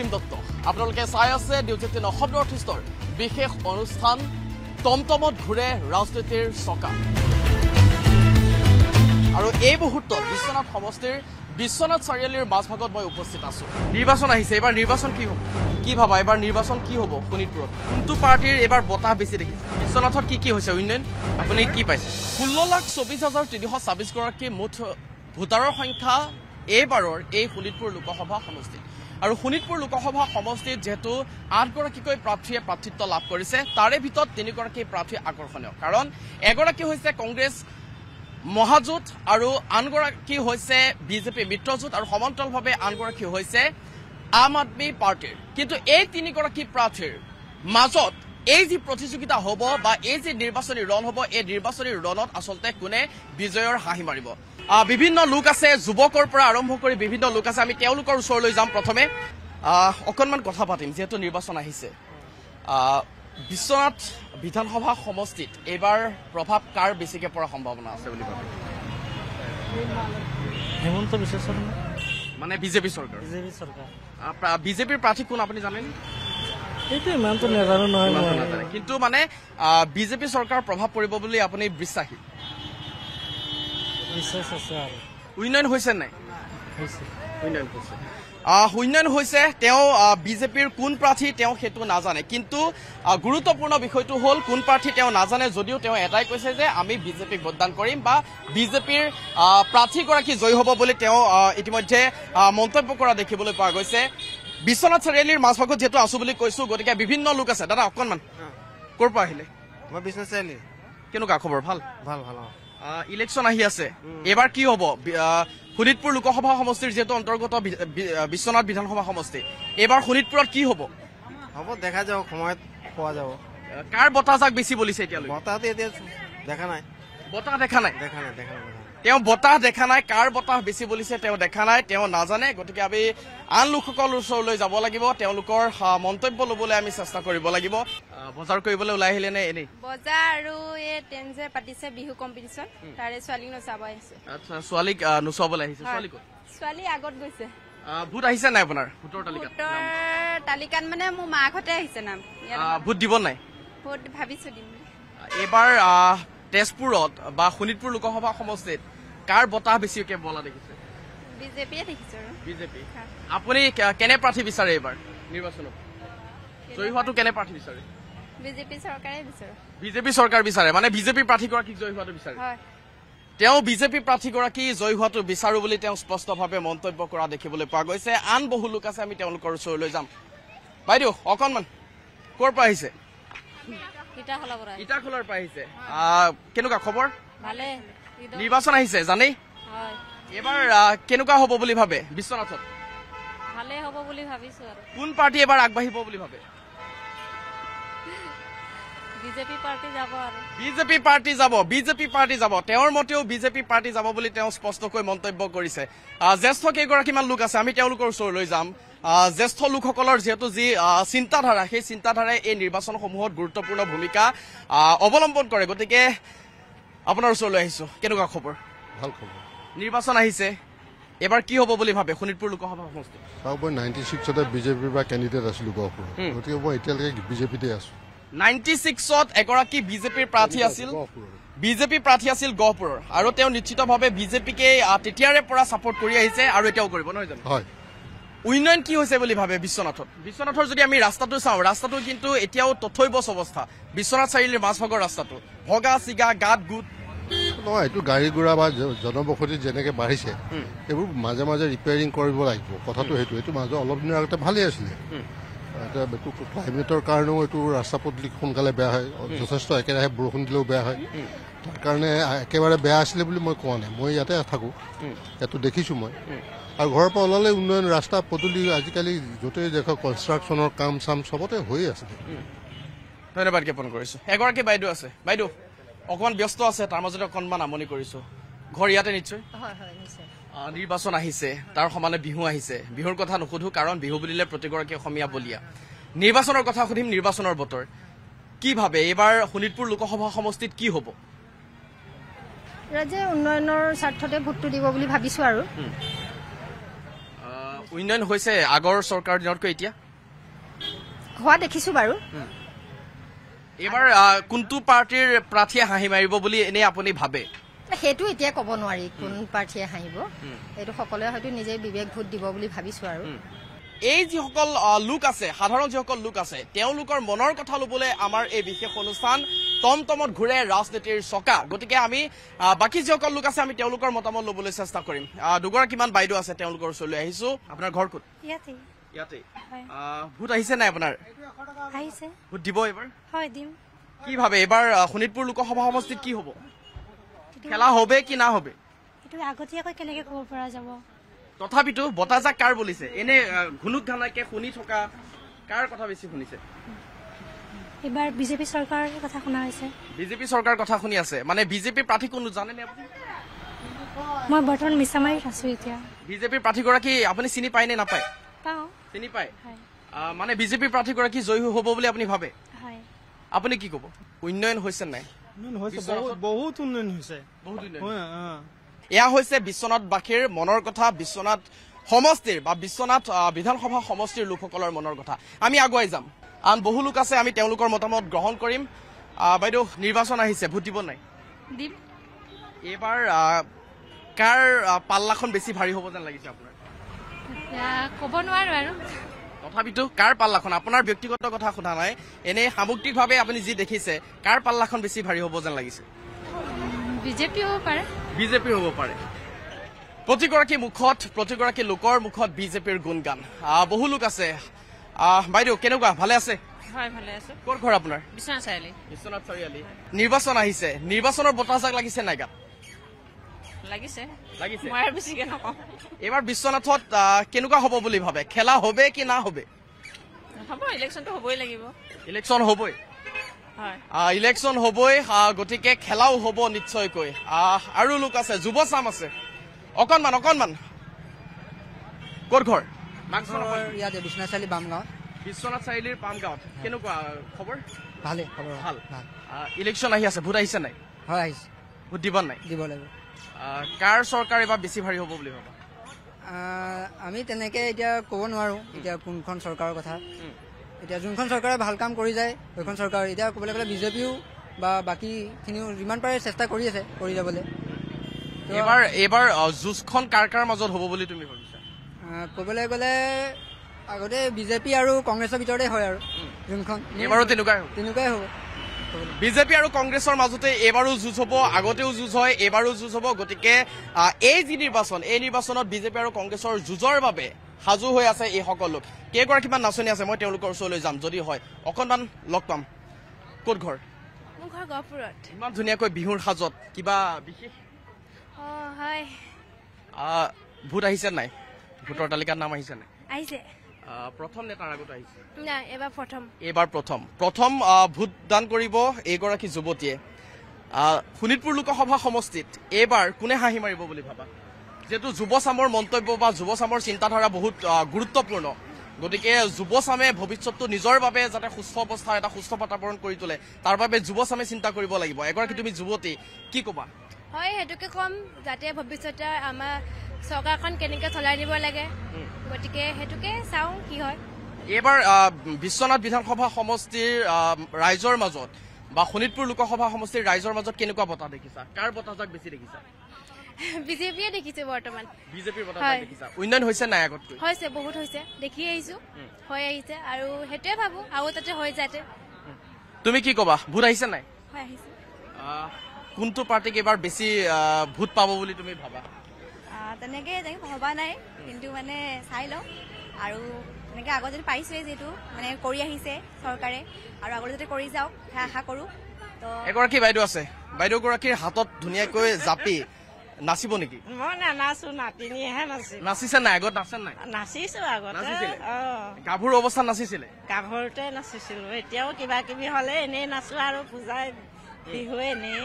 অসীম দত্ত আপোনালোকে চাই আছে ডিউটিটিন অসম নৰ্থ ইষ্টৰ বিশেষ অনুষ্ঠান টমটমত ঘূৰে ৰাজনীতিৰ চকা আৰু এই মুহূৰ্তত বিশ্বনাথ সমষ্টিৰ বিশ্বনাথ চাৰিআলিৰ মাজভাগত মই উপস্থিত আছো নিৰ্বাচন আহিছে এইবাৰ নিৰ্বাচন কি হ'ব কি ভাবা এইবাৰ নিৰ্বাচন কি হ'ব শোণিতপুৰত কোনটো পাৰ্টীৰ এইবাৰ বতাহ বেছি দেখিছে বিশ্বনাথত কি কি হৈছে উন্নয়ন আপুনি কি পাইছে ষোল্ল লাখ চৌবিছ হাজাৰ তিনিশ ছাব্বিছগৰাকী মুঠ ভোটাৰৰ সংখ্যা এইবাৰৰ এই শোণিতপুৰ লোকসভা সমষ্টিত আৰু শোণিতপুৰ লোকসভা সমষ্টিত যিহেতু আঠগৰাকীকৈ প্ৰাৰ্থীয়ে প্ৰাৰ্থিত্ব লাভ কৰিছে তাৰে ভিতৰত তিনিগৰাকী প্ৰাৰ্থী আকৰ্ষণীয় কাৰণ এগৰাকী হৈছে কংগ্ৰেছ মহাজোঁট আৰু আনগৰাকী হৈছে বিজেপি মিত্ৰজোঁট আৰু সমান্তৰালভাৱে আনগৰাকী হৈছে আম আদমি পাৰ্টীৰ কিন্তু এই তিনিগৰাকী প্ৰাৰ্থীৰ মাজত এই যি প্ৰতিযোগিতা হ'ব বা এই যি নিৰ্বাচনী ৰণ হ'ব এই নিৰ্বাচনী ৰণত আচলতে কোনে বিজয়ৰ হাঁহি মাৰিব বিভিন্ন লোক আছে যুৱকৰ পৰা আৰম্ভ কৰি বিভিন্ন লোক আছে আমি তেওঁলোকৰ ওচৰলৈ যাম প্ৰথমে অকণমান কথা পাতিম যিহেতু নিৰ্বাচন আহিছে বিশ্বনাথ বিধানসভা সমষ্টিত এইবাৰ প্ৰভাৱ কাৰ বেছিকৈ পৰা সম্ভাৱনা আছে বুলি ভাবে হিমন্ত বিশ্ব শৰ্মা মানে বিজেপি চৰকাৰ বিজেপি চৰকাৰ বিজেপিৰ প্ৰাৰ্থী কোন আপুনি জানে এইটো ইমানটো নাজানো নহয় কিন্তু মানে বিজেপি চৰকাৰৰ প্ৰভাৱ পৰিব বুলি আপুনি বিশ্বাসী বিশ্বাস আছে আৰু উন্নয়ন হৈছে নাই উন্নয়ন হৈছে উন্নয়ন হৈছে তেওঁ বিজেপিৰ কোন প্ৰাৰ্থী তেওঁ সেইটো নাজানে কিন্তু গুৰুত্বপূৰ্ণ বিষয়টো হ'ল কোন প্ৰাৰ্থী তেওঁ নাজানে যদিও তেওঁ এটাই কৈছে যে আমি বিজেপিক ভোটদান কৰিম বা বিজেপিৰ প্ৰাৰ্থীগৰাকী জয়ী হ'ব বুলি তেওঁ ইতিমধ্যে মন্তব্য কৰা দেখিবলৈ পোৱা গৈছে বিশ্বনাথ চাৰিআলিৰ মাজভাগত যিহেতু আছো বুলি কৈছো গতিকে বিভিন্ন লোক আছে দাদা অকণমান ক'ৰ পৰা আহিলে চাৰিআলি কেনেকুৱা খবৰ ভাল ইলেকশ্যন আহি আছে এইবাৰ কি হব শোণিতপুৰ লোকসভা সমষ্টিৰ যিহেতু অন্তৰ্গত বিশ্বনাথ বিধানসভা সমষ্টি এইবাৰ শোণিতপুৰত কি হব হব দেখা যাওক সময়ত পোৱা যাব কাৰ বতাহ যাক বেছি বলিছে এতিয়া বতাহটো দেখা নাই বতাহ দেখা নাই দেখা নাই দেখা নাই তেওঁ বতাহ দেখা নাই কাৰ বতাহ বেছি বলিছে তেওঁ দেখা নাই তেওঁ নাজানে গতিকে আমি আন লোকসকল ওচৰলৈ যাব লাগিব তেওঁলোকৰ মন্তব্য লবলৈ আমি চেষ্টা কৰিব লাগিব বজাৰ কৰিবলৈ ওলাই আহিলে নে এনেই বজাৰ আৰু এই পাতিছে বিহু কম্পিটিশ্যন তাৰে ছোৱালীক নচাব আহিছে আচ্ছা ছোৱালীক নচোৱাবলৈ আহিছে ছোৱালী ছোৱালী আগত গৈছে ভোট আহিছে নাই আপোনাৰ ভোটৰ তালিকাত ভোটৰ তালিকাত মানে মোৰ মাকহঁতে আহিছে নাম ভোট দিব নাই ভোট ভাবিছো দিম এইবাৰ তেজপুৰত বা শোণিতপুৰ লোকসভা সমষ্টিত কাৰ বতাহ বেছি বলা দেখিছে বিজেপি আপুনি কেনে প্ৰাৰ্থী বিচাৰে এইবাৰ নিৰ্বাচনত জয়ী হোৱাটো কেনে প্ৰাৰ্থী বিচাৰে বিজেপি চৰকাৰ বিচাৰে মানে বিজেপি প্ৰাৰ্থীগৰাকীক জয়ী হোৱাটো বিচাৰে তেওঁ বিজেপি প্ৰাৰ্থীগৰাকী জয়ী হোৱাটো বিচাৰো বুলি তেওঁ স্পষ্টভাৱে মন্তব্য কৰা দেখিবলৈ পোৱা গৈছে আন বহু লোক আছে আমি তেওঁলোকৰ ওচৰলৈ যাম বাইদেউ অকণমান ক'ৰ পৰা আহিছে ইটাখলৰ পৰা আহিছে কেনেকুৱা খবৰ ভালে নিৰ্বাচন আহিছে জানেই এইবাৰ কেনেকুৱা হব বুলি ভাবে বিশ্বনাথত ভালে হব বুলি ভাবিছো আৰু কোন পাৰ্টি এবাৰ আগবাঢ়িব বুলি ভাবে বিজেপি পাৰ্টি যাব বিজেপি পাৰ্টি যাব তেওঁৰ মতেও বিজেপি পাৰ্টি যাব বুলি তেওঁ স্পষ্টকৈ মন্তব্য কৰিছে জ্যেষ্ঠ কেইগৰাকীমান লোক আছে আমি তেওঁলোকৰ ওচৰলৈ যাম জ্যেষ্ঠ লোকসকলৰ যিহেতু যি চিন্তাধাৰা সেই চিন্তাধাৰাই এই নিৰ্বাচনসমূহত গুৰুত্বপূৰ্ণ ভূমিকা অৱলম্বন কৰে গতিকে আপোনাৰ ওচৰলৈ আহিছো কেনেকুৱা খবৰ ভাল খবৰ নিৰ্বাচন আহিছে এবাৰ কি হ'ব বুলি ভাবে শোণিতপুৰ লোকসভা সমষ্টি মই নাইণ্টি ছিক্সতে বিজেপিৰ পৰা কেণ্ডিডেট আছিলোঁ গহপুৰত গতিকে মই এতিয়ালৈকে বিজেপিতে আছোঁ নাইনটি ছিক্সত এগৰাকী বিজেপিৰ প্ৰাৰ্থী আছিল বিজেপি প্ৰাৰ্থী আছিল গহপুৰৰ আৰু তেওঁ নিশ্চিতভাৱে বিজেপিকে তেতিয়াৰে পৰা ছাপৰ্ট কৰি আহিছে আৰু এতিয়াও কৰিব নহয় জানো হয় উন্নয়ন কি হৈছে বুলি ভাবে বিশ্বনাথত বিশ্বনাথৰ যদি আমি ৰাস্তাটো চাওঁ ৰাস্তাটো কিন্তু এতিয়াও তথৈবচ অৱস্থা বিশ্বনাথ চাৰিআলিৰ মাছভগৰ ৰাস্তাটো ভগা চিগা গাঁত গোট নহয় এইটো গাড়ী ঘোঁৰা বা জনবসতি যেনেকে বাঢ়িছে সেইবোৰ মাজে মাজে ৰিপেয়াৰিং কৰিব লাগিব কথাটো সেইটো এইটো মাজত অলপ দিনৰ আগতে ভালেই আছিলে ক্লাইমেটৰ কাৰণেও এইটো ৰাস্তা পদূলি সোনকালে বেয়া হয় যথেষ্ট একেৰাহে বৰষুণ দিলেও বেয়া হয় তাৰ কাৰণে একেবাৰে বেয়া আছিলে বুলি মই কোৱা নাই মই ইয়াতে থাকোঁ ইয়াতো দেখিছোঁ মই আৰু ঘৰৰ পৰা ওলালে উন্নয়ন ৰাস্তা পদূলি আজিকালি য'তেই দেখা কনষ্ট্ৰাকশ্যনৰ কাম চাম চবতে হৈয়ে আছে ধন্যবাদ জ্ঞাপন কৰিছোঁ এগৰাকী বাইদেউ আছে বাইদেউ অকণমান ব্যস্ত আছে তাৰ মাজতে অকণমান আমনি কৰিছোঁ ঘৰ ইয়াতে নিশ্চয় হয় হয় নিশ্চয় নিৰ্বাচন আহিছে তাৰ সমানে বিহু আহিছে বিহুৰ কথা নুসুধো কাৰণ বিহু বুলিলে প্ৰতিগৰাকী অসমীয়া বলীয়া নিৰ্বাচনৰ কথা সুধিম নিৰ্বাচনৰ বতৰ কি ভাবে এইবাৰ শোণিতপুৰ লোকসভা সমষ্টিত কি হ'ব ৰাজ্যে উন্নয়নৰ স্বাৰ্থতে ভোটটো দিব বুলি ভাবিছো আৰু উন্নয়ন হৈছে আগৰ চৰকাৰৰ দিনতকৈ এতিয়া হোৱা দেখিছো বাৰু এইবাৰ কোনটো পাৰ্টীৰ প্ৰাৰ্থীয়ে হাঁহি মাৰিব বুলি এনেই আপুনি ভাবে সেইটো এতিয়া ক'ব নোৱাৰি কোন প্ৰাৰ্থীয়ে হাঁহিব সেইটো সকলোৱে হয়তো নিজে বিবেক ভোট দিব বুলি ভাবিছো আৰু এই যিসকল লোক আছে সাধাৰণ যিসকল লোক আছে তেওঁলোকৰ মনৰ কথা লবলৈ আমাৰ এই বিশেষ অনুষ্ঠান টমটমত ঘূৰে ৰাজনীতিৰ চকা গতিকে আমি বাকী যিসকল লোক আছে আমি তেওঁলোকৰ মতামত লবলৈ চেষ্টা কৰিম দুগৰাকীমান বাইদেউ আছে তেওঁলোকৰ ওচৰলৈ আহিছো আপোনাৰ ঘৰ কত ভোট আহিছে নাই আপোনাৰ ভোট দিব এইবাৰ কি ভাবে এইবাৰ শোণিতপুৰ লোকসভা সমষ্টিত কি হব খেলা হবে কি না হবে এটো আগতিয়াকৈ কেনেকৈ ক'ব পৰা যাব তথাপিতো বতাজাক কাৰ বলিছে এনে ঘুনুক ঘানাকে শুনি থকা কাৰ কথা বেছি শুনিছে এবাৰ বিজেপি চৰকাৰৰ কথা শুনা হৈছে বিজেপি চৰকাৰ কথা শুনি আছে মানে বিজেপি প্ৰাৰ্থী কোনো জানেনে আপুনি মই বৰ্তমান মিছামাৰীত আছো এতিয়া বিজেপি প্ৰাৰ্থীগৰাকী আপুনি চিনি পায় নে নাপায় পাওঁ চিনি পায় মানে বিজেপি প্ৰাৰ্থীগৰাকী জয়ী হ'ব বুলি আপুনি ভাবে আপুনি কি ক'ব উন্নয়ন হৈছে নাই হৈছে এয়া বিশ্বনাথ বাসীৰ মনৰ কথা বিশ্বনাথ সমষ্টিৰ বা বিশ্বনাথ বিধানসভা সমষ্টিৰ লোকসকলৰ মনৰ কথা আমি আগুৱাই যাম আন বহু লোক আছে আমি তেওঁলোকৰ মতামত গ্ৰহণ কৰিম বাইদেউ নিৰ্বাচন আহিছে ভোট দিব নাই এইবাৰ কাৰ পাল্লাখন বেছি ভাৰী হ'ব যেন লাগিছে আপোনাৰ ক'ব নোৱাৰো আৰু তথাপিতো কাৰ পাল্লাখন আপোনাৰ ব্যক্তিগত কথা সোধা নাই এনে সামগ্ৰিকভাৱে আপুনি যি দেখিছে কাৰ পাল্লাখন বেছি ভাৰী হ'ব যেন লাগিছে বিজেপি হ'ব পাৰে প্ৰতিগৰাকী মুখত প্ৰতিগৰাকী লোকৰ মুখত বিজেপিৰ গুণগান বহু লোক আছে বাইদেউ কেনেকুৱা ভালে আছে নিৰ্বাচন আহিছে নিৰ্বাচনৰ বতাহজাক লাগিছে নাই গাত লাগিছে লাগিছে মই আৰু বেছিকে নকওঁ এইবাৰ বিশ্বনাথত কেনেকুৱা হ'ব বুলি ভাবে খেলা হবে কি না হবে হ'ব ইলেকশ্যনটো হ'বই লাগিব ইলেকশ্যন হ'বই ইলেকশ্যন হ'বই গতিকে খেলাও হ'ব নিশ্চয়কৈ আৰু লোক আছে যুৱচাম আছে অকণমান অকণমান ক'ত ঘৰ ইয়াতে বিশ্বনাথ চাৰিআলি বামগাঁৱত বিশ্বনাথ চাৰিআলিৰ বামগাঁৱত কেনেকুৱা খবৰ ভালেই খবৰ ভাল ভাল ইলেকশ্যন আহি আছে ভোট আহিছে নাই হয় আহিছে ভোট দিব নাই দিব লাগিব কাৰ চৰকাৰ এবাৰ বেছি ভাৰী হ'ব বুলি ভাবা আমি তেনেকৈ এতিয়া ক'ব নোৱাৰোঁ এতিয়া কোনখন চৰকাৰৰ কথা এতিয়া যোনখন চৰকাৰে ভাল কাম কৰি যায় সেইখন চৰকাৰ এতিয়া ক'বলৈ গ'লে বিজেপিও বা বাকীখিনিও যিমান পাৰে চেষ্টা কৰি আছে কৰি যাবলৈ ক'বলৈ গ'লে আগতে বিজেপি আৰু কংগ্ৰেছৰ ভিতৰতে হয় আৰু যোনখন তেনেকুৱাই হ'ব বিজেপি আৰু কংগ্ৰেছৰ মাজতে এইবাৰো যুঁজ হ'ব আগতেও যুঁজ হয় এইবাৰো যুঁজ হ'ব গতিকে এই যি নিৰ্বাচন এই নিৰ্বাচনত বিজেপি আৰু কংগ্ৰেছৰ যুঁজৰ বাবে সাজু হৈ আছে এইসকল লোক কেইগৰাকীমান নাচনী আছে মই তেওঁলোকৰ ওচৰলৈ যাম যদি হয় অকণমান লগ পাম ক'ত ঘৰ ইমান ধুনীয়াকৈ বিহুৰ সাজত কিবা ভোট আহিছে নাই ভোটৰ তালিকাত নাম আহিছে নাই প্ৰথম নে আগত আহিছে নাই এবাৰ প্ৰথম এবাৰ প্ৰথম প্ৰথম ভোটদান কৰিব এইগৰাকী যুৱতীয়ে শোণিতপুৰ লোকসভা সমষ্টিত এইবাৰ কোনে হাঁহি মাৰিব বুলি ভাবা যিহেতু যুৱচামৰ মন্তব্য বা যুৱচামৰ চিন্তাধাৰা বহুত গুৰুত্বপূৰ্ণ গতিকে যুৱচামে ভৱিষ্যতটো নিজৰ বাবে যাতে সুস্থ অৱস্থা এটা সুস্থ বাতাবৰণ কৰি তোলে তাৰ বাবে যুৱচামে চিন্তা কৰিব লাগিব এগৰাকী তুমি যুৱতী কি কবা হয় সেইটোকে কম যাতে ভৱিষ্যতে আমাৰ চৰকাৰখন কেনেকে চলাই নিব লাগে গতিকে সেইটোকে চাওঁ কি হয় এইবাৰ বিশ্বনাথ বিধানসভা সমষ্টিৰ ৰাইজৰ মাজত বা শোণিতপুৰ লোকসভা সমষ্টিৰ ৰাইজৰ মাজত কেনেকুৱা বঁটা দেখিছা কাৰ বঁটাজাক বেছি দেখিছা বিজেপিয়ে দেখিছে বৰ্তমান উন্নয়ন হৈছে নাই আগতকৈ হৈছে বহুত হৈছে দেখি আহিছো হৈ আহিছে আৰু সেইটোৱে ভাবো আৰু তাতে হৈ যাতে তুমি কি কবা ভোট আহিছে নাই কোনটো পাৰ্টীক এইবাৰ বেছি ভোট পাব বুলি তুমি ভাবা তেনেকে ভবা নাই কিন্তু মানে চাই লওঁ আৰু এনেকে আগত যদি পাইছোৱে যিহেতু মানে কৰি আহিছে চৰকাৰে আৰু আগলৈ যদি কৰি যাওক সেয়া আশা কৰোঁ এগৰাকী বাইদেউ আছে বাইদেউগৰাকীৰ হাতত ধুনীয়াকৈ জাপি নাচিব নেকি মই নানাচো নাতিনীয়েহে নাচি নাচিছে নাই আগত নাচে নাই নাচিছো আগতে গাভৰু অৱস্থা নাচিছিলে গাভৰুতে নাচিছিলো এতিয়াও কিবা কিবি হলে এনেই নাচো আৰু পূজাই বিহু এনেই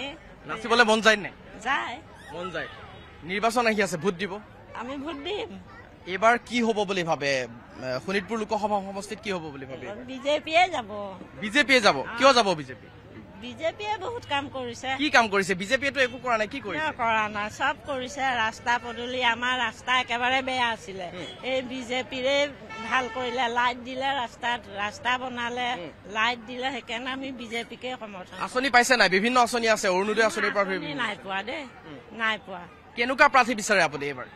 নাচিবলৈ মন যায় নাই যায় মন যায় নিৰ্বাচন আহি আছে ভোট দিব আমি ভোট দিম এবার কি হব বলে ভাবে শোণিতপুর লোকসভা সমষ্টিত কি হব বলে ভাবে বিজেপিয়ে যাব বিজেপিয়ে যাব কিয় যাব বিজেপি বিজেপিয়ে বহুত কাম কৰিছে কি কাম কৰিছে বিজেপিয়ে একো কৰা নাই কি কৰিছে কৰা নাই সব কৰিছে ৰাস্তা পদূলি আমাৰ ৰাস্তা একেবাৰে বেয়া আছিলে এই বিজেপিৰে ভাল কৰিলে লাইট দিলে ৰাস্তাত ৰাস্তা বনালে লাইট দিলে সেইকাৰণে আমি বিজেপিকে সমৰ্থন আঁচনি পাইছে নাই বিভিন্ন আঁচনি আছে অৰুণোদয় আঁচনিৰ পৰা নাই পোৱা দেই নাই পোৱা কেনেকুৱা প্ৰাৰ্থী বিচাৰে আপুনি এইবাৰ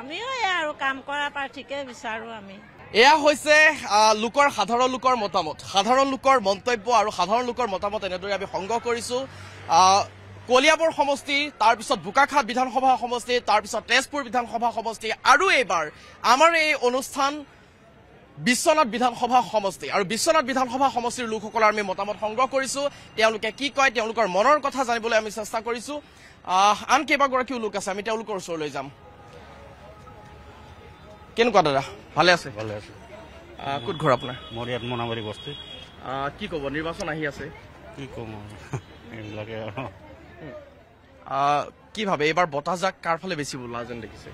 আমিও এয়া আৰু কাম কৰা প্ৰাৰ্থীকে বিচাৰো আমি এয়া হৈছে লোকৰ সাধাৰণ লোকৰ মতামত সাধাৰণ লোকৰ মন্তব্য আৰু সাধাৰণ লোকৰ মতামত এনেদৰে আমি সংগ্ৰহ কৰিছো কলিয়াবৰ সমষ্টি তাৰপিছত বোকাখাট বিধানসভা সমষ্টি তাৰপিছত তেজপুৰ বিধানসভা সমষ্টি আৰু এইবাৰ আমাৰ এই অনুষ্ঠান বিশ্বনাথ বিধানসভা সমষ্টি আৰু বিশ্বনাথ বিধানসভা সমষ্টিৰ লোকসকলৰ আমি মতামত সংগ্ৰহ কৰিছোঁ তেওঁলোকে কি কয় তেওঁলোকৰ মনৰ কথা জানিবলৈ আমি চেষ্টা কৰিছোঁ আন কেইবাগৰাকীও লোক আছে আমি তেওঁলোকৰ ওচৰলৈ যাম কেনেকুৱা দাদা ভালে আছে ভালে আছে ক'ত ঘৰ আপোনাৰ মোৰ ইয়াত মোনাবাৰী বস্তি কি ক'ব নিৰ্বাচন আহি আছে কি ক'ম কি ভাবে এইবাৰ বতাহজাক কাৰফালে বেছি বোলা যেন দেখিছে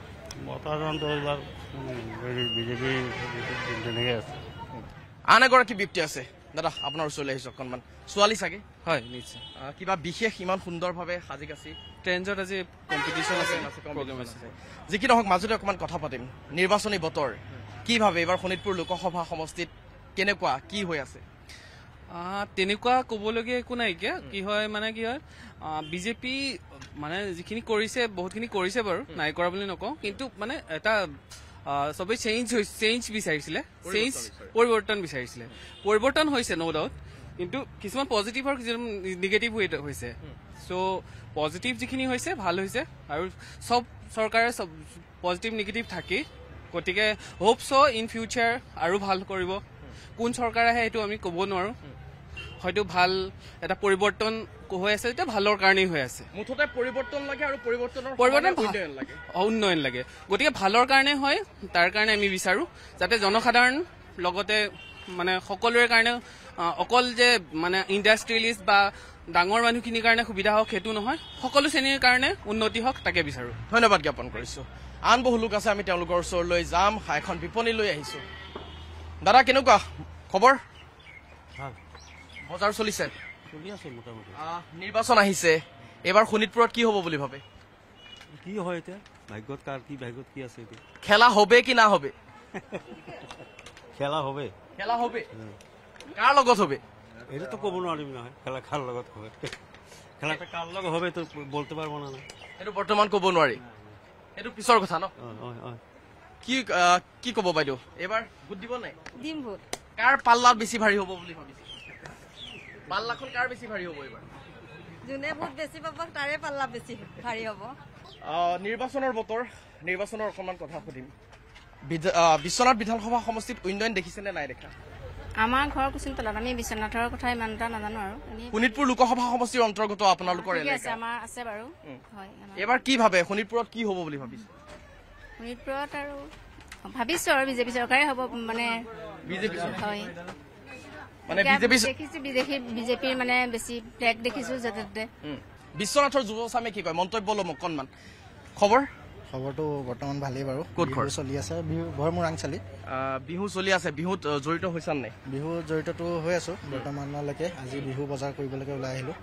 আন এগৰাকী ব্যক্তি আছে দাদা আপোনাৰ ওচৰলৈ আহিছো অকণমান ছোৱালী চাগে হয় নিশ্চয় কিবা বিশেষ ইমান সুন্দৰভাৱে সাজি কাচি ট্ৰেঞ্জত আজি কম্পিটিশ্যন আছে যি কি নহওক মাজতে অকণমান কথা পাতিম নিৰ্বাচনী বতৰ কি ভাবে এইবাৰ শোণিতপুৰ লোকসভা সমষ্টিত কেনেকুৱা কি হৈ আছে তেনেকুৱা ক'বলগীয়া একো নাইকিয়া কি হয় মানে কি হয় বিজেপি মানে যিখিনি কৰিছে বহুতখিনি কৰিছে বাৰু নাই কৰা বুলি নকওঁ কিন্তু মানে এটা চবেই চেঞ্জ চেঞ্জ বিচাৰিছিলে চেঞ্জ পৰিৱৰ্তন বিচাৰিছিলে পৰিৱৰ্তন হৈছে ন' ডাউট কিন্তু কিছুমান পজিটিভ আৰু কিছুমান নিগেটিভ হৈছে চ' পজিটিভ যিখিনি হৈছে ভাল হৈছে আৰু চব চৰকাৰে চব পজিটিভ নিগেটিভ থাকেই গতিকে হোপ চ' ইন ফিউচাৰ আৰু ভাল কৰিব কোন চৰকাৰ আহে সেইটো আমি ক'ব নোৱাৰোঁ হয়তো ভাল এটা পৰিৱৰ্তন হৈ আছে তেতিয়া ভালৰ কাৰণেই হৈ আছে মুঠতে পৰিৱৰ্তন লাগে আৰু পৰিৱৰ্তনৰ পৰিৱৰ্তন লাগে উন্নয়ন লাগে গতিকে ভালৰ কাৰণেই হয় তাৰ কাৰণে আমি বিচাৰোঁ যাতে জনসাধাৰণ লগতে মানে সকলোৰে কাৰণে অকল যে মানে ইণ্ডাষ্ট্ৰিয়েলিষ্ট বা ডাঙৰ মানুহখিনিৰ কাৰণে সুবিধা হওক সেইটো নহয় সকলো শ্ৰেণীৰ কাৰণে উন্নতি হওক তাকে বিচাৰোঁ ধন্যবাদ জ্ঞাপন কৰিছোঁ আন বহু লোক আছে আমি তেওঁলোকৰ ওচৰলৈ যাম এখন বিপণীলৈ আহিছোঁ দাদা কেনেকুৱা খবৰ বজাৰ চলিছে চলি আছে মোটামুটি নিৰ্বাচন আহিছে এবাৰ শোণিতপুৰত কি হ'ব বুলি ভাবে কি হয় এতিয়া ভাগ্যত কাৰ কি ভাগ্যত কি আছে খেলা হবে কি না হবে খেলা হবে খেলা হবে কাৰ লগত হবে এইটো ক'ব নোৱাৰিম নহয় খেলা কাৰ লগত হবে খেলাটো কাৰ লগত হবে তোৰ বলতে পাৰিব না সেইটো বৰ্তমান ক'ব নোৱাৰি সেইটো পিছৰ কথা ন কি কি ক'ব বাইদেউ এইবাৰ ভোট দিব নাই দিম ভোট কাৰ পাল্লাত বেছি ভাৰী হ'ব বুলি ভাবিছে পাল্লাখন কাৰ বেছি ভাৰী হ'ব এবাৰ যোনে ভোট বেছি পাব তাৰে পাল্লা বেছি ভাৰী হ'ব নিৰ্বাচনৰ বতৰ নিৰ্বাচনৰ অকণমান কথা সুধিম বিশ্বনাথ বিধানসভা সমষ্টিত উন্নয়ন দেখিছেনে নাই দেখা আমাৰ ঘৰ কৈছিল তলত আমি বিশ্বনাথৰ কথা ইমান এটা নাজানো আৰু শোণিতপুৰ লোকসভা সমষ্টিৰ অন্তৰ্গত আপোনালোকৰ আমাৰ আছে বাৰু এবাৰ কি ভাবে শোণিতপুৰত কি হ'ব বুলি ভাবিছে শোণিতপুৰত আৰু ভাবিছো আৰু বিজেপি চৰকাৰে হ'ব মানে বিজেপি হয় মানে বিজেপি দেখিছি বিদেশী বিজেপিৰ মানে বেছি ট্ৰেক দেখিছো যাতে তাতে বিশ্বনাথৰ যুৱচামে কি কয় মন্তব্য লম অকণমান খবৰ খবৰটো বৰ্তমান ভালেই বাৰু ক'ত ঘৰ চলি আছে বিহু ঘৰ মোৰাংচালিত বিহু চলি আছে বিহুত জড়িত হৈছা নাই বিহু জড়িতটো হৈ আছো বৰ্তমানলৈকে আজি বিহু বজাৰ কৰিবলৈকে ওলাই আহিলোঁ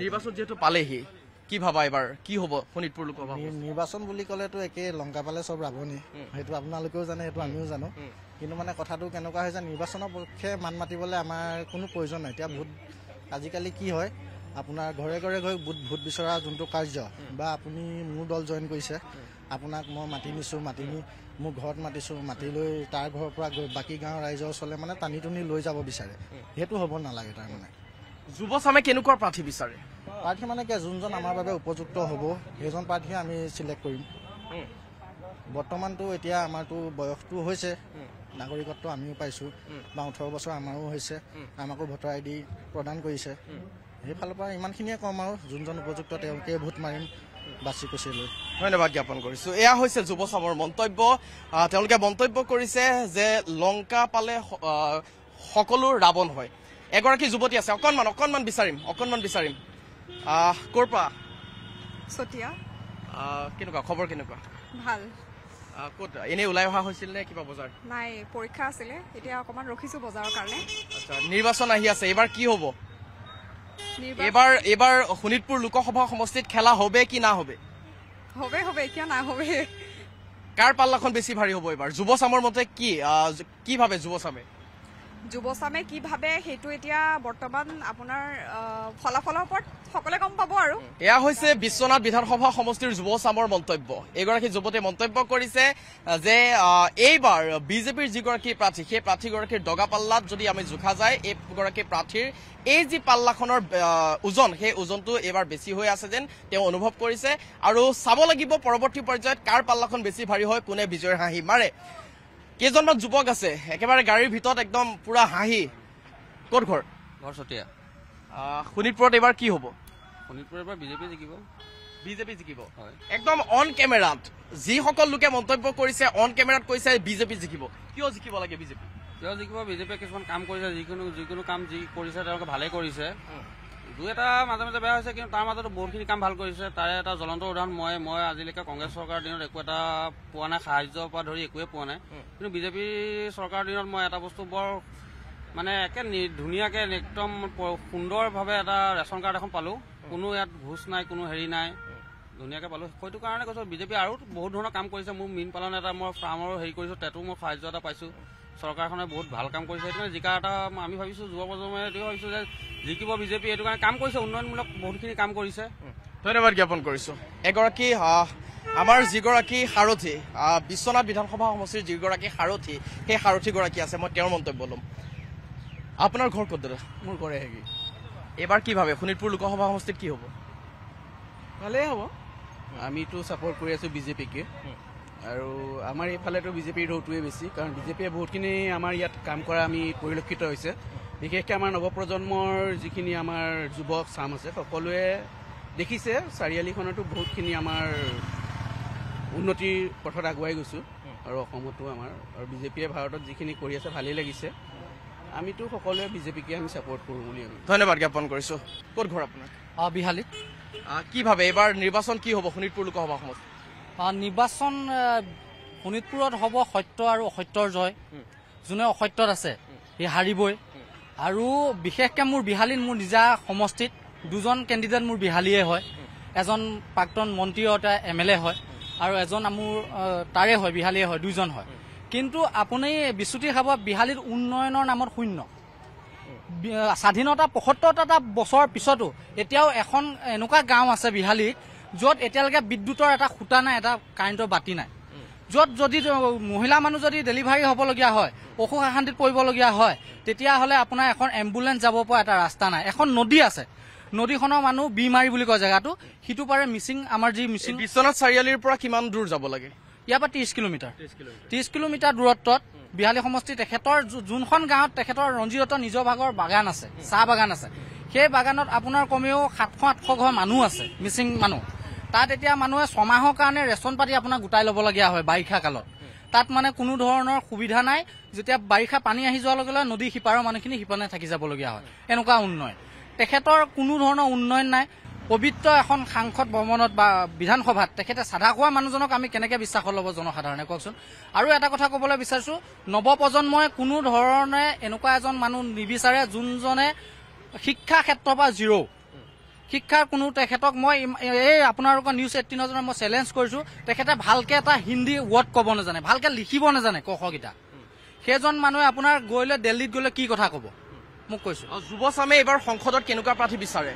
নিৰ্বাচন যিহেতু পালেহি কি ভাবা এবাৰ কি হ'ব শোণিতপুৰ লোকৰ নিৰ্বাচন বুলি ক'লেতো একেই লংকা পালে চব ৰাৱণী সেইটো আপোনালোকেও জানে সেইটো আমিও জানো কিন্তু মানে কথাটো কেনেকুৱা হৈছে নিৰ্বাচনৰ পক্ষে মান মাতিবলৈ আমাৰ কোনো প্ৰয়োজন নাই এতিয়া ভোট আজিকালি কি হয় আপোনাৰ ঘৰে ঘৰে গৈ ভোট ভোট বিচৰা যোনটো কাৰ্য বা আপুনি মোৰ দল জইন কৰিছে আপোনাক মই মাতি নিছোঁ মাতি নি মোৰ ঘৰত মাতিছোঁ মাতি লৈ তাৰ ঘৰৰ পৰা গৈ বাকী গাঁৱৰ ৰাইজৰ ওচৰলৈ মানে টানি টুনি লৈ যাব বিচাৰে সেইটো হ'ব নালাগে তাৰমানে যুৱচামে কেনেকুৱা প্ৰাৰ্থী বিচাৰে প্ৰাৰ্থী মানে কি যোনজন আমাৰ বাবে উপযুক্ত হ'ব সেইজন প্ৰাৰ্থীয়ে আমি চিলেক্ট কৰিম বৰ্তমানটো এতিয়া আমাৰতো বয়সটো হৈছে নাগৰিকত্ব আমিও পাইছোঁ বা ওঠৰ বছৰ আমাৰো হৈছে আমাকো ভোটাৰ আই ডি প্ৰদান কৰিছে সেইফালৰ পৰা ইমানখিনিয়ে কম আৰু যোনজন উপযুক্ত তেওঁকে ভোট মাৰিম বাছি কৈছে লৈ ধন্যবাদ জ্ঞাপন কৰিছোঁ এয়া হৈছে যুৱচামৰ মন্তব্য তেওঁলোকে মন্তব্য কৰিছে যে লংকা পালে সকলো ৰাৱণ হয় এগৰাকী যুৱতী আছে অকণমান অকণমান বিচাৰিম অকণমান বিচাৰিম ক'ৰ পৰা চতিয়া কেনেকুৱা খবৰ কেনেকুৱা ভাল কত এনে উলাই অহা হৈছিল নে কিবা বজাৰ নাই পৰীক্ষা আছিলে এতিয়া অকণমান ৰখিছোঁ বজাৰৰ কাৰণে আচ্ছা নিৰ্বাচন আহি আছে এইবাৰ কি হ'ব এইবাৰ এইবাৰ শোণিতপুৰ লোকসভা সমষ্টিত খেলা হ'বে কি না হ'বে হ'বে হ'বে এতিয়া না হ'বে কাৰ পাল্লাখন বেছি ভাৰী হ'ব এইবাৰ যুৱচামৰ মতে কি কি ভাবে যুৱচামে যুৱচামে কিভাবে সেইটো এতিয়া বৰ্তমান আপোনাৰ ফলাফলৰ ওপৰত সকলে গম পাব আৰু এয়া হৈছে বিশ্বনাথ বিধানসভা সমষ্টিৰ যুৱচামৰ মন্তব্য এগৰাকী যুৱতীয়ে মন্তব্য কৰিছে যে এইবাৰ বিজেপিৰ যিগৰাকী প্ৰাৰ্থী সেই প্ৰাৰ্থীগৰাকীৰ দগাপাল্লাত যদি আমি জোখা যায় এইগৰাকী প্ৰাৰ্থীৰ এই যি পাল্লাখনৰ ওজন সেই ওজনটো এইবাৰ বেছি হৈ আছে যেন তেওঁ অনুভৱ কৰিছে আৰু চাব লাগিব পৰৱৰ্তী পৰ্যায়ত কাৰ পাল্লাখন বেছি ভাৰী হয় কোনে বিজয়ৰ হাঁহি মাৰে কেইজনমান যুৱক আছে একেবাৰে গাড়ীৰ ভিতৰত একদম পুৰা হাঁহি ক'ত ঘৰ ঘৰ চতিয়া শোণিতপুৰত এইবাৰ কি হ'ব শোণিতপুৰ এইবাৰ বিজেপি জিকিব বিজেপি জিকিব একদম অন কেমেৰাত যিসকল লোকে মন্তব্য কৰিছে অন কেমেৰাত কৈছে বিজেপি জিকিব কিয় জিকিব লাগে বিজেপি কিয় জিকিব বিজেপিয়ে কিছুমান কাম কৰিছে যিকোনো যিকোনো কাম যি কৰিছে তেওঁলোকে ভালেই কৰিছে দুই এটা মাজে মাজে বেয়া হৈছে কিন্তু তাৰ মাজতো বহুতখিনি কাম ভাল কৰিছে তাৰে এটা জ্বলন্ত উদাহৰণ মই মই আজিলৈকে কংগ্ৰেছ চৰকাৰৰ দিনত একো এটা পোৱা নাই সাহাৰ্যৰ পৰা ধৰি একোৱে পোৱা নাই কিন্তু বিজেপি চৰকাৰৰ দিনত মই এটা বস্তু বৰ মানে একে ধুনীয়াকে একদম সুন্দৰভাৱে এটা ৰেচন কাৰ্ড এখন পালোঁ কোনো ইয়াত ঘোচ নাই কোনো হেৰি নাই ধুনীয়াকে পালোঁ সেইটো কাৰণে কৈছোঁ বিজেপি আৰু বহুত ধৰণৰ কাম কৰিছে মোৰ মীন পালন এটা মই ফাৰ্মৰ হেৰি কৰিছোঁ তাতো মই সাহায্য এটা পাইছোঁ চৰকাৰখনে বহুত ভাল কাম কৰিছে সেইটো কাৰণে জিকা এটা আমি ভাবিছোঁ যুৱ প্ৰজন্মই এইটো ভাবিছোঁ যে জিকিব বিজেপি এইটো কাৰণে কাম কৰিছে উন্নয়নমূলক বহুতখিনি কাম কৰিছে ধন্যবাদ জ্ঞাপন কৰিছোঁ এগৰাকী আমাৰ যিগৰাকী সাৰথী বিশ্বনাথ বিধানসভা সমষ্টিৰ যিগৰাকী সাৰথী সেই সাৰথীগৰাকী আছে মই তেওঁৰ মন্তব্য ল'ম আপোনাৰ ঘৰ ক'ত দাদা মোৰ ঘৰে হেৰি এইবাৰ ভাবে শোণিতপুৰ লোকসভা সমষ্টিত কি হ'ব ভালেই হ'ব আমিতো চাপৰ্ট কৰি আছোঁ বিজেপিকে আৰু আমাৰ এইফালেতো বিজেপিৰ ৰৌটোৱেই বেছি কাৰণ বিজেপিয়ে বহুতখিনি আমাৰ ইয়াত কাম কৰা আমি পৰিলক্ষিত হৈছে বিশেষকৈ আমাৰ নৱপ্ৰজন্মৰ যিখিনি আমাৰ যুৱক চাম আছে সকলোৱে দেখিছে চাৰিআলিখনতো বহুতখিনি আমাৰ উন্নতিৰ পথত আগুৱাই গৈছোঁ আৰু অসমতো আমাৰ আৰু বিজেপিয়ে ভাৰতত যিখিনি কৰি আছে ভালেই লাগিছে আমিতো সকলোৱে বিজেপিকে আমি ছাপৰ্ট কৰোঁ বুলি আমি ধন্যবাদ জ্ঞাপন কৰিছোঁ ক'ত ঘৰ আপোনাৰ বিহালীত কি ভাবে এইবাৰ নিৰ্বাচন কি হ'ব শোণিতপুৰ লোকসভা সমষ্টি নিৰ্বাচন শোণিতপুৰত হব সত্য আৰু অসত্যৰ জয় যোনে অসত্যত আছে সি হাৰিবই আৰু বিশেষকৈ মোৰ বিহালী মোৰ নিজা সমষ্টিত দুজন কেণ্ডিডেট মোৰ বিহালীয়ে হয় এজন প্ৰাক্তন মন্ত্ৰী এটা এম এল এ হয় আৰু এজন মোৰ তাৰে হয় বিহালীয়ে হয় দুজন হয় কিন্তু আপুনি বিচুতি খাব বিহালীত উন্নয়নৰ নামত শূন্য স্বাধীনতা পয়সত্তৰটা বছৰৰ পিছতো এতিয়াও এখন এনেকুৱা গাঁও আছে বিহালীত য'ত এতিয়ালৈকে বিদ্যুতৰ এটা সূতা নাই এটা কাৰেণ্টৰ বাতি নাই য'ত যদি মহিলা মানুহ যদি ডেলিভাৰী হ'বলগীয়া হয় অসুখ অশান্তিত পৰিবলগীয়া হয় তেতিয়াহ'লে আপোনাৰ এখন এম্বুলেঞ্চ যাব পৰা এটা ৰাস্তা নাই এখন নদী আছে নদীখনৰ মানুহ বি মাৰি বুলি কয় জেগাটো সিটো পাৰে মিচিং আমাৰ যি মিচিং বিশ্বনাথ চাৰিআলিৰ পৰা কিমান দূৰ যাব লাগে ইয়াৰ পৰা ত্ৰিছ কিলোমিটাৰ ত্ৰিছ কিলোমিটাৰ দূৰত্বত বিহালী সমষ্টি তেখেতৰ যোনখন গাঁৱত তেখেতৰ ৰঞ্জিৰত নিজৰ ভাগৰ বাগান আছে চাহ বাগান আছে সেই বাগানত আপোনাৰ কমেও সাতশ আঠশ ঘৰ মানুহ আছে মিচিং মানুহ তাত এতিয়া মানুহে ছমাহৰ কাৰণে ৰেচন পাতি আপোনাৰ গোটাই ল'বলগীয়া হয় বাৰিষা কালত তাত মানে কোনো ধৰণৰ সুবিধা নাই যেতিয়া বাৰিষা পানী আহি যোৱাৰ লগে লগে নদী সিপাৰৰ মানুহখিনি সিপানে থাকি যাবলগীয়া হয় এনেকুৱা উন্নয়ন তেখেতৰ কোনো ধৰণৰ উন্নয়ন নাই পবিত্ৰ এখন সাংসদ ভ্ৰমণত বা বিধানসভাত তেখেতে চাধা খোৱা মানুহজনক আমি কেনেকৈ বিশ্বাসত ল'ব জনসাধাৰণে কওকচোন আৰু এটা কথা ক'বলৈ বিচাৰিছোঁ নৱপ্ৰজন্মই কোনো ধৰণে এনেকুৱা এজন মানুহ নিবিচাৰে যোনজনে শিক্ষা ক্ষেত্ৰৰ পৰা জিৰ' শিক্ষাৰ কোনো তেখেতক মই এই আপোনালোকৰ নিউজ এইটিনৰ মই চেলেঞ্জ কৰিছোঁ তেখেতে ভালকৈ এটা হিন্দী ৱৰ্ড ক'ব নাজানে ভালকৈ লিখিব নাজানে কষকেইটা সেইজন মানুহে আপোনাৰ গৈলে দিল্লীত গ'লে কি কথা ক'ব মোক কৈছোঁ যুৱচামে এইবাৰ সংসদত কেনেকুৱা প্ৰাৰ্থী বিচাৰে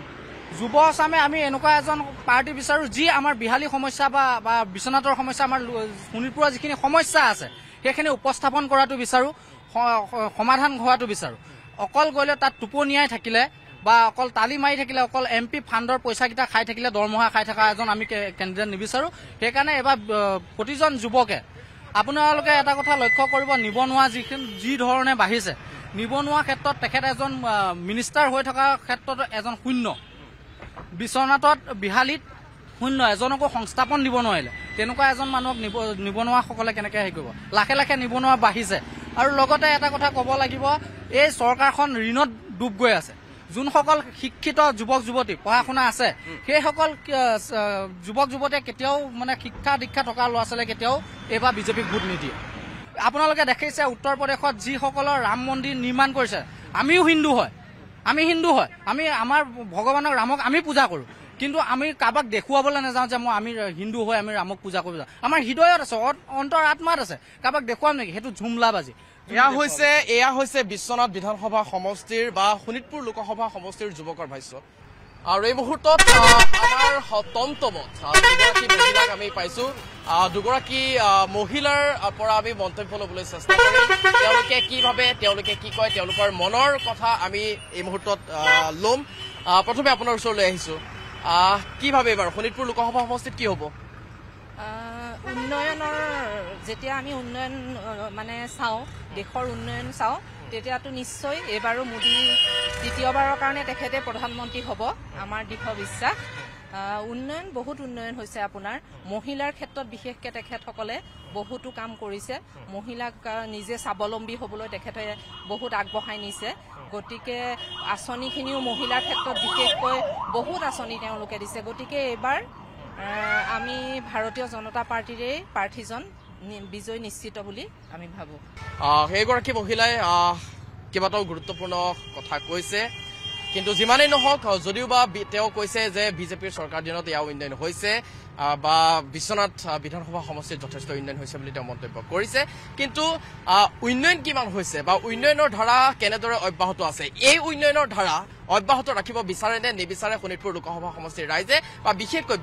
যুৱ আছামে আমি এনেকুৱা এজন পাৰ্টি বিচাৰোঁ যি আমাৰ বিহালী সমস্যা বা বা বিশ্বনাথৰ সমস্যা আমাৰ শোণিতপুৰৰ যিখিনি সমস্যা আছে সেইখিনি উপস্থাপন কৰাটো বিচাৰোঁ সমাধান হোৱাটো বিচাৰোঁ অকল গ'লে তাত টোপনিয়াই থাকিলে বা অকল তালি মাৰি থাকিলে অকল এম পি ফাণ্ডৰ পইচাকেইটা খাই থাকিলে দৰমহা খাই থকা এজন আমি কেণ্ডিডেট নিবিচাৰোঁ সেইকাৰণে এইবাৰ প্ৰতিজন যুৱকে আপোনালোকে এটা কথা লক্ষ্য কৰিব নিবনুৱা যিখিনি যি ধৰণে বাঢ়িছে নিবনুৱা ক্ষেত্ৰত তেখেত এজন মিনিষ্টাৰ হৈ থকা ক্ষেত্ৰত এজন শূন্য বিশ্বনাথত বিহালীত শূন্য এজনকো সংস্থাপন দিব নোৱাৰিলে তেনেকুৱা এজন মানুহক নিব নিবনুৱাসকলে কেনেকৈ হেৰি কৰিব লাখে লাখে নিবনুৱা বাঢ়িছে আৰু লগতে এটা কথা ক'ব লাগিব এই চৰকাৰখন ঋণত ডুব গৈ আছে যোনসকল শিক্ষিত যুৱক যুৱতী পঢ়া শুনা আছে সেইসকল যুৱক যুৱতীয়ে কেতিয়াও মানে শিক্ষা দীক্ষা থকা ল'ৰা ছোৱালীয়ে কেতিয়াও এইবাৰ বিজেপিক ভোট নিদিয়ে আপোনালোকে দেখিছে উত্তৰ প্ৰদেশত যিসকলৰ ৰাম মন্দিৰ নিৰ্মাণ কৰিছে আমিও হিন্দু হয় আমি হিন্দু হয় আমি আমাৰ ভগৱানক ৰামক আমি পূজা কৰোঁ কিন্তু আমি কাৰোবাক দেখুৱাবলৈ নাযাওঁ যে মই আমি হিন্দু হৈ আমি ৰামক পূজা কৰিব যাওঁ আমাৰ হৃদয়ত আছে অন্তৰ আত্মাত আছে কাৰোবাক দেখুৱাম নেকি সেইটো ঝুমলাবাজি এয়া হৈছে এয়া হৈছে বিশ্বনাথ বিধানসভা সমষ্টিৰ বা শোণিতপুৰ লোকসভা সমষ্টিৰ যুৱকৰ ভাষ্য আৰু এই মুহূৰ্তত আমাৰ তন্তমত দুগৰাকী মহিলাক আমি পাইছো দুগৰাকী মহিলাৰ পৰা আমি মন্তব্য লবলৈ চেষ্টা কৰিম তেওঁলোকে কি ভাবে তেওঁলোকে কি কয় তেওঁলোকৰ মনৰ কথা আমি এই মুহূৰ্তত লম প্ৰথমে আপোনাৰ ওচৰলৈ আহিছো কি ভাবে এইবাৰ শোণিতপুৰ লোকসভা সমষ্টিত কি হব উন্নয়নৰ যেতিয়া আমি উন্নয়ন মানে চাওঁ দেশৰ উন্নয়ন চাওঁ তেতিয়াতো নিশ্চয় এইবাৰো মোদী দ্বিতীয়বাৰৰ কাৰণে তেখেতে প্ৰধানমন্ত্ৰী হ'ব আমাৰ দৃঢ় বিশ্বাস উন্নয়ন বহুত উন্নয়ন হৈছে আপোনাৰ মহিলাৰ ক্ষেত্ৰত বিশেষকৈ তেখেতসকলে বহুতো কাম কৰিছে মহিলাক নিজে স্বাৱলম্বী হ'বলৈ তেখেতে বহুত আগবঢ়াই নিছে গতিকে আঁচনিখিনিও মহিলাৰ ক্ষেত্ৰত বিশেষকৈ বহুত আঁচনি তেওঁলোকে দিছে গতিকে এইবাৰ আমি ভাৰতীয় জনতা পাৰ্টীৰে প্ৰাৰ্থীজন বিজয় নিশ্চিত বুলি আমি ভাবোঁ সেইগৰাকী মহিলাই কেইবাটাও গুৰুত্বপূৰ্ণ কথা কৈছে কিন্তু যিমানেই নহওক যদিওবা তেওঁ কৈছে যে বিজেপিৰ চৰকাৰ দিনত ইয়াও উন্নয়ন হৈছে বা বিশ্বনাথ বিধানসভা সমষ্টিত যথেষ্ট উন্নয়ন হৈছে বুলি তেওঁ মন্তব্য কৰিছে কিন্তু উন্নয়ন কিমান হৈছে বা উন্নয়নৰ ধাৰা কেনেদৰে অব্যাহত আছে এই উন্নয়নৰ ধাৰা অব্যাহত ৰাখিব বিচাৰে নে নিবিচাৰে শোণিতপুৰ লোকসভা সমষ্টিৰ ৰাইজে বা বিশেষকৈ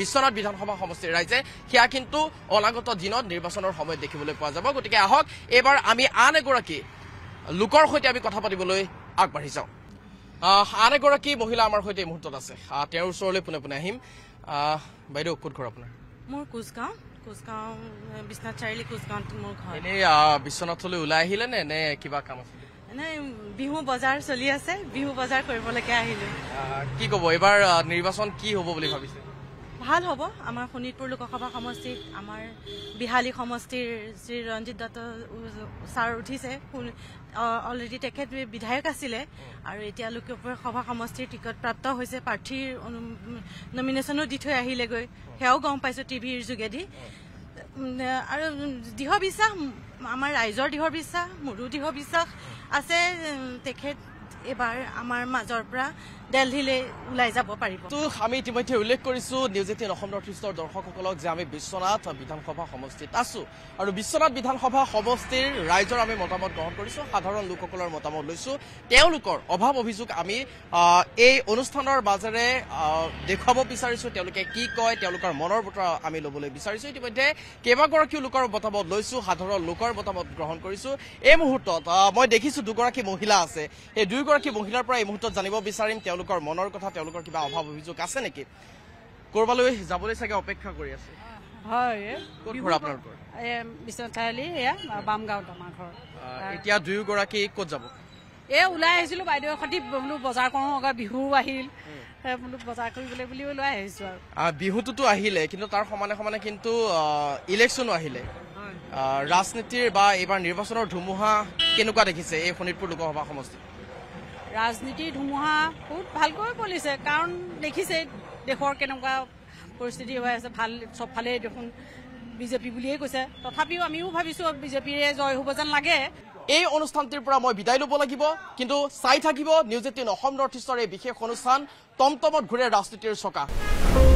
বিশ্বনাথ বিধানসভা সমষ্টিৰ ৰাইজে সেয়া কিন্তু অনাগত দিনত নিৰ্বাচনৰ সময়ত দেখিবলৈ পোৱা যাব গতিকে আহক এইবাৰ আমি আন এগৰাকী লোকৰ সৈতে আমি কথা পাতিবলৈ আগবাঢ়ি যাওঁ আন এগৰাকী মহিলা আমাৰ সৈতে এই মুহূৰ্তত আছে তেওঁৰ ওচৰলৈ পোনে পোনে আহিম বাইদেউ ক'ত ঘৰ আপোনাৰ মোৰ কোচগাঁও বিহু বজাৰ চলি আছে কি ক'ব এইবাৰ কি হ'ব ভাল হ'ব আমাৰ শোণিতপুৰ লোকসভা সমষ্টিত আমাৰ বিহালী সমষ্টিৰ শ্ৰী ৰঞ্জিত দত্ত ছাৰ উঠিছে অলৰেডি তেখেত বিধায়ক আছিলে আৰু এতিয়া লোকসভা সভা সমষ্টিৰ টিকট প্ৰাপ্ত হৈছে প্ৰাৰ্থীৰ নমিনেশ্যনো দি থৈ আহিলেগৈ সেয়াও গম পাইছোঁ টিভিৰ যোগেদি আৰু দৃঢ় বিশ্বাস আমাৰ ৰাইজৰ দৃঢ় বিশ্বাস মোৰো দৃঢ় বিশ্বাস আছে তেখেত এইবাৰ আমাৰ মাজৰ পৰা দিল্লীলৈ ওলাই যাব পাৰিব তো আমি ইতিমধ্যে উল্লেখ কৰিছো নিউজ এটিন অসম নৰ্থ ইষ্টৰ দৰ্শকসকলক যে আমি বিশ্বনাথ বিধানসভা সমষ্টিত আছো আৰু বিশ্বনাথ বিধানসভা সমষ্টিৰ ৰাইজৰ আমি মতামত গ্ৰহণ কৰিছো সাধাৰণ লোকসকলৰ মতামত লৈছো তেওঁলোকৰ অভাৱ অভিযোগ আমি এই অনুষ্ঠানৰ মাজেৰে দেখুৱাব বিচাৰিছো তেওঁলোকে কি কয় তেওঁলোকৰ মনৰ বতৰা আমি লবলৈ বিচাৰিছো ইতিমধ্যে কেইবাগৰাকীও লোকৰ মতামত লৈছো সাধাৰণ লোকৰ মতামত গ্ৰহণ কৰিছো এই মুহূৰ্তত মই দেখিছো দুগৰাকী মহিলা আছে সেই দুয়োগৰাকী মহিলাৰ পৰা এই মুহূৰ্তত জানিব বিচাৰিম তেওঁলোক তেওঁলোকৰ মনৰ কথা তেওঁলোকৰ কিবা অভাৱ অভিযোগ আছে নেকি কৰবালৈ যাবলৈ চাগে অপেক্ষা কৰি আছে আহিলে কিন্তু তাৰ সমানে সমানে কিন্তু ইলেকশ্যনো আহিলে ৰাজনীতিৰ বা এইবাৰ নিৰ্বাচনৰ ধুমুহা কেনেকুৱা দেখিছে এই শোণিতপুৰ লোকসভা সমষ্টিত ৰাজনীতিৰ ধুমুহা বহুত ভালকৈ পলিছে কাৰণ দেখিছে দেশৰ কেনেকুৱা পৰিস্থিতি হৈ আছে ভাল চবফালেই দেখোন বিজেপি বুলিয়েই কৈছে তথাপিও আমিও ভাবিছো বিজেপিৰে জয় হ'ব যেন লাগে এই অনুষ্ঠানটিৰ পৰা মই বিদায় ল'ব লাগিব কিন্তু চাই থাকিব নিউজ এইটিন অসম নৰ্থ ইষ্টৰ এই বিশেষ অনুষ্ঠান টম টমত ঘূৰে ৰাজনীতিৰ চকা